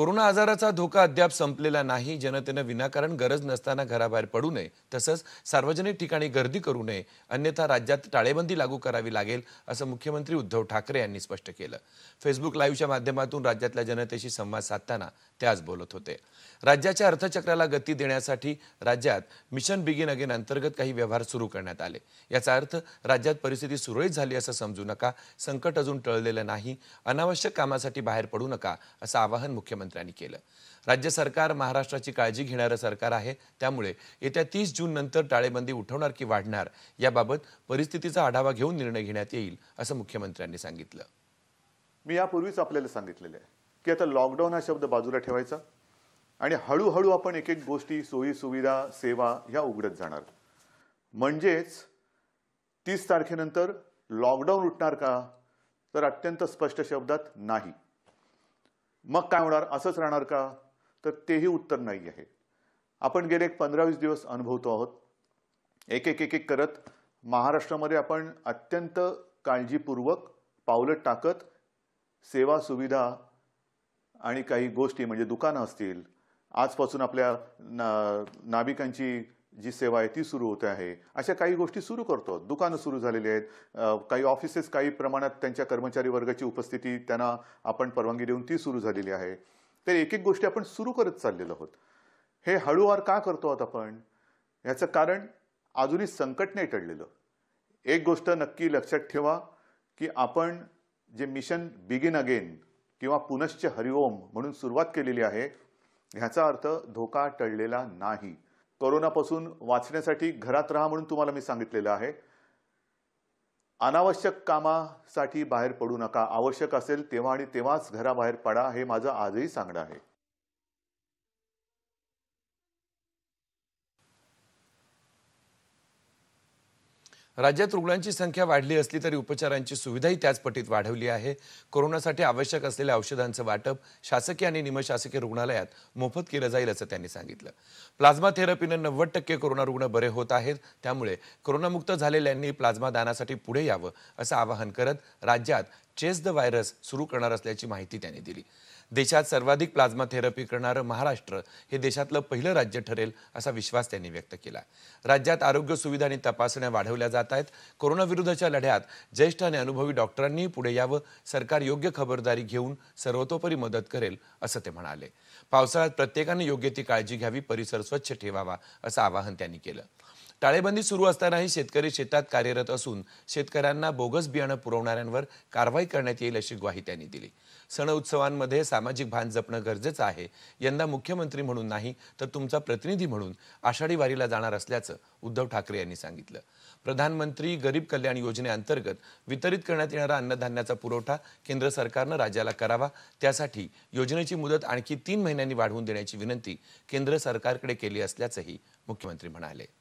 corona आजाराचा धोका अद्याप संपलेला नाही जनतेनं विनाकारण गरज नसताना घराबाहेर पडू नये तसंच सार्वजनिक ठिकाणी गर्दी करू नये अन्यथा राज्यात टाळेबंदी लागू करावी लागेल असं मुख्यमंत्री उद्धव ठाकरे यांनी स्पष्ट केलं फेसबुक लाईव्हच्या माध्यमातून राज्यातल्या जनतेशी संवाद साधताना ते आज बोलत होते राज्याच्या अर्थचक्राला गती देण्यासाठी राज्यात मिशन बिगिन अगेन अंतर्गत काही व्यवहार सुरू करण्यात आले याचा अर्थ राज्यात परिस्थिती सुरळीत झाली असं समजू नका संकट अजून टळलेलं नाही अनावश्यक कामासाठी बाहेर पडू नका असं आवाहन मुख्यमंत्री मुख्यमंत्र्यांनी केलं राज्य सरकार महाराष्ट्राची काळजी घेणारं सरकार आहे त्यामुळे येत्या तीस जून नंतर टाळेबंदी उठवणार की वाढणार याबाबत परिस्थितीचा आढावा घेऊन निर्णय घेण्यात येईल असं मुख्यमंत्र्यांनी सांगितलं मी यापूर्वीच आपल्याला सांगितलेलं आहे की आता लॉकडाऊन हा शब्द बाजूला ठेवायचा आणि हळूहळू आपण एक एक गोष्टी सोयी सुविधा सेवा ह्या उघडत जाणार म्हणजेच तीस तारखेनंतर लॉकडाऊन उठणार का तर अत्यंत स्पष्ट शब्दात नाही मग काय होणार असंच राहणार का तर तेही उत्तर नाही आहे आपण गेले एक पंधरा दिवस अनुभवतो आहोत एक एक एक एक करत महाराष्ट्रामध्ये आपण अत्यंत काळजीपूर्वक पावलं टाकत सेवा सुविधा आणि काही गोष्टी म्हणजे दुकानं असतील आजपासून आपल्या ना नाभिकांची जी सेवा आहे ती सुरू होते आहे अशा काही गोष्टी सुरू करतो दुकानं सुरू झालेली आहेत काही ऑफिसेस काही प्रमाणात त्यांच्या कर्मचारी वर्गाची उपस्थिती त्यांना आपण परवानगी देऊन ती सुरू झालेली आहे तर एक एक गोष्टी आपण सुरू करत चाललेलो आहोत हे हळूवार का करतो आहोत आपण याचं कारण अजूनही संकट नाही टळलेलं एक गोष्ट नक्की लक्षात ठेवा की आपण जे मिशन बिगिन अगेन किंवा पुनश्च हरिओम म्हणून सुरुवात केलेली आहे ह्याचा अर्थ धोका टळलेला नाही कोरोनापासून वाचण्यासाठी घरात राहा म्हणून तुम्हाला मी सांगितलेलं आहे अनावश्यक कामासाठी बाहेर पडू नका आवश्यक असेल तेव्हा आणि तेव्हाच घराबाहेर पडा हे माझं आजही सांगणं आहे राज्यात रुग्णांची संख्या वाढली असली तरी उपचारांची सुविधाही त्याच पटीत वाढवली आहे कोरोनासाठी आवश्यक असलेल्या औषधांचं वाटप शासकीय आणि निमशासकीय रुग्णालयात मोफत केलं जाईल असं त्यांनी सांगितलं प्लाझ्मा थेरपीनं नव्वद टक्के कोरोना रुग्ण बरे होत आहेत त्यामुळे कोरोनामुक्त झालेल्यांनी प्लाझ्मा दानासाठी पुढे यावं असं आवाहन करत राज्यात चेस द व्हायरस सुरू करणार असल्याची माहिती त्यांनी दिली देशात सर्वाधिक प्लाझ्मा थेरपी करणारं महाराष्ट्र हे देशातलं पहिलं राज्य ठरेल असा विश्वास त्यांनी व्यक्त केला राज्यात आरोग्य सुविधा आणि तपासण्या वाढवल्या जात आहेत कोरोनाविरुद्धच्या लढ्यात ज्येष्ठ आणि अनुभवी डॉक्टरांनी पुढे यावं सरकार योग्य खबरदारी घेऊन सर्वतोपरी मदत करेल असं ते म्हणाले पावसाळ्यात प्रत्येकाने योग्य ती काळजी घ्यावी परिसर स्वच्छ ठेवावा असं आवाहन त्यांनी केलं टाळेबंदी सुरू असतानाही शेतकरी शेतात कार्यरत असून शेतकऱ्यांना बोगस बियाणं पुरवणाऱ्यांवर कारवाई करण्यात येईल अशी ग्वाही त्यांनी दिली सण उत्सवांमध्ये सामाजिक भान जपणं गरजेचं आहे यंदा मुख्यमंत्री म्हणून नाही तर तुमचा प्रतिनिधी म्हणून आषाढी वारीला जाणार असल्याचं उद्धव ठाकरे यांनी सांगितलं प्रधानमंत्री गरीब कल्याण योजनेअंतर्गत वितरित करण्यात येणारा अन्नधान्याचा पुरवठा केंद्र सरकारनं राज्याला करावा त्यासाठी योजनेची मुदत आणखी तीन महिन्यांनी वाढवून देण्याची विनंती केंद्र सरकारकडे केली असल्याचंही मुख्यमंत्री म्हणाले